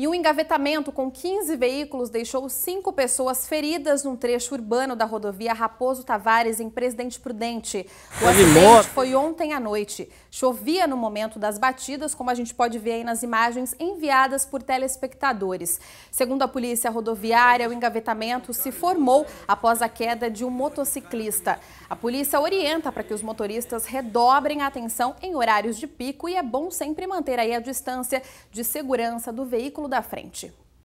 E um engavetamento com 15 veículos deixou cinco pessoas feridas num trecho urbano da rodovia Raposo Tavares, em Presidente Prudente. O acidente foi ontem à noite. Chovia no momento das batidas, como a gente pode ver aí nas imagens enviadas por telespectadores. Segundo a polícia rodoviária, o engavetamento se formou após a queda de um motociclista. A polícia orienta para que os motoristas redobrem a atenção em horários de pico e é bom sempre manter aí a distância de segurança do veículo da frente.